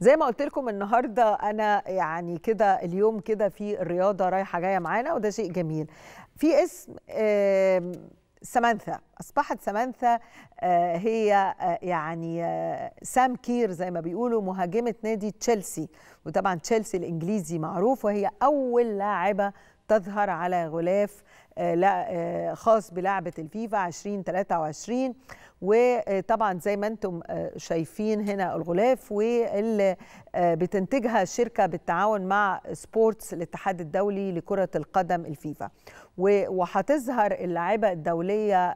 زي ما قلت لكم النهارده انا يعني كده اليوم كده في الرياضه رايحه جايه معانا وده شيء جميل في اسم سمانثا اصبحت سمانثا آه، هي آه، يعني آه، سام كير زي ما بيقولوا مهاجمه نادي تشيلسي وطبعا تشيلسي الانجليزي معروف وهي اول لاعبه تظهر على غلاف آه، آه، خاص بلعبه الفيفا 2023 وطبعا زي ما انتم آه، شايفين هنا الغلاف واللي بتنتجها شركة بالتعاون مع سبورتس الاتحاد الدولي لكره القدم الفيفا وهتظهر اللاعبه الدوليه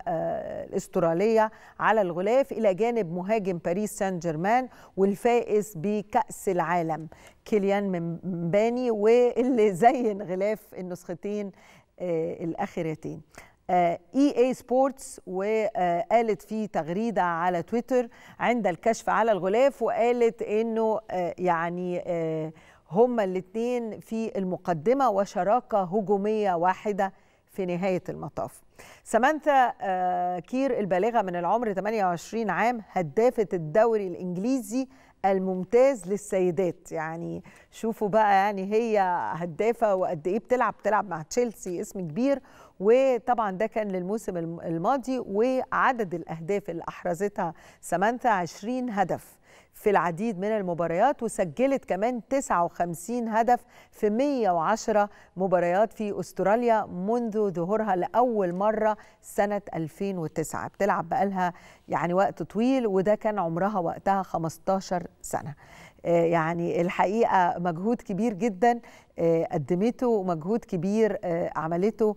الاستراليه على الغلاف الى جانب مهاجم باريس سان جيرمان والفائز بكاس العالم كيليان مباني واللي زين غلاف النسختين آه، الاخرتين آه، اي اي سبورتس وقالت في تغريده على تويتر عند الكشف على الغلاف وقالت انه آه، يعني هما الاثنين في المقدمه وشراكه هجوميه واحده في نهاية المطاف سمانثا آه، كير البالغة من العمر 28 عام هدافة الدوري الإنجليزي الممتاز للسيدات يعني شوفوا بقى يعني هي هدافه وقد ايه بتلعب بتلعب مع تشيلسي اسم كبير وطبعا ده كان للموسم الماضي وعدد الاهداف اللي احرزتها سمانثا 20 هدف في العديد من المباريات وسجلت كمان 59 هدف في 110 مباريات في استراليا منذ ظهورها لاول مره سنه 2009 بتلعب بقالها يعني وقت طويل وده كان عمرها وقتها 15 سنه آه، يعني الحقيقه مجهود كبير جدا آه، قدمته مجهود كبير آه، عملته